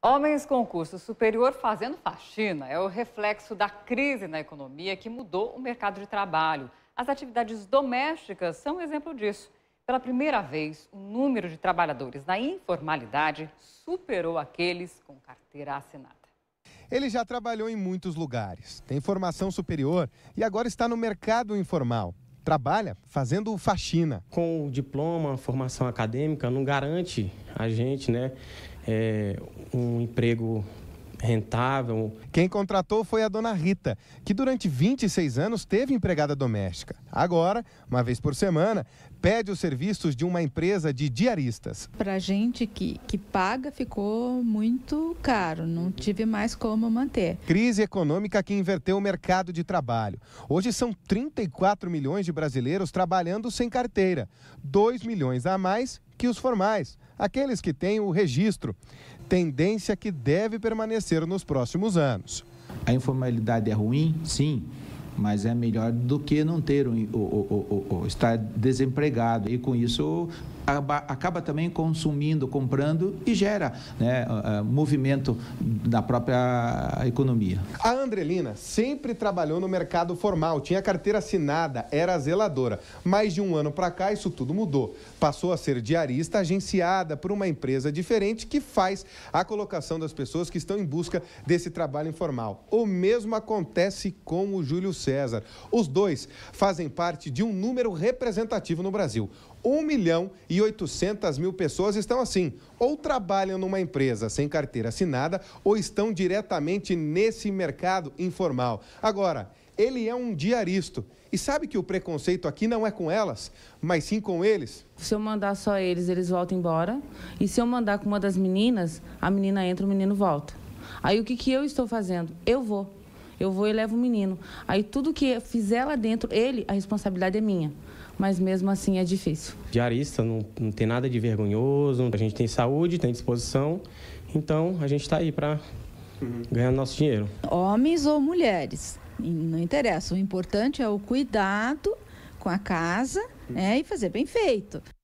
Homens com curso superior fazendo faxina é o reflexo da crise na economia que mudou o mercado de trabalho. As atividades domésticas são um exemplo disso. Pela primeira vez, o número de trabalhadores na informalidade superou aqueles com carteira assinada. Ele já trabalhou em muitos lugares, tem formação superior e agora está no mercado informal trabalha fazendo faxina. Com o diploma, a formação acadêmica não garante a gente, né, é, um emprego rentável. Quem contratou foi a dona Rita, que durante 26 anos teve empregada doméstica. Agora, uma vez por semana, pede os serviços de uma empresa de diaristas. Para a gente que, que paga, ficou muito caro, não tive mais como manter. Crise econômica que inverteu o mercado de trabalho. Hoje são 34 milhões de brasileiros trabalhando sem carteira, 2 milhões a mais que os formais, aqueles que têm o registro, tendência que deve permanecer nos próximos anos. A informalidade é ruim? Sim mas é melhor do que não ter o, estar desempregado e com isso acaba, acaba, também consumindo, comprando e gera né, ah, ah, movimento da própria economia. A Andrelina sempre trabalhou no mercado formal, tinha carteira assinada, era zeladora. Mais de um ano para cá isso tudo mudou. Passou a ser diarista agenciada por uma empresa diferente que faz a colocação das pessoas que estão em busca desse trabalho informal. O mesmo acontece com o Júlio C. César. Os dois fazem parte de um número representativo no Brasil. 1 milhão e 800 mil pessoas estão assim, ou trabalham numa empresa sem carteira assinada, ou estão diretamente nesse mercado informal. Agora, ele é um diaristo. E sabe que o preconceito aqui não é com elas, mas sim com eles? Se eu mandar só eles, eles voltam embora. E se eu mandar com uma das meninas, a menina entra, o menino volta. Aí o que, que eu estou fazendo? Eu vou. Eu vou e levo o menino. Aí tudo que fizer lá dentro, ele, a responsabilidade é minha. Mas mesmo assim é difícil. Diarista não, não tem nada de vergonhoso, a gente tem saúde, tem disposição. Então a gente está aí para uhum. ganhar nosso dinheiro. Homens ou mulheres, não interessa. O importante é o cuidado com a casa né, e fazer bem feito.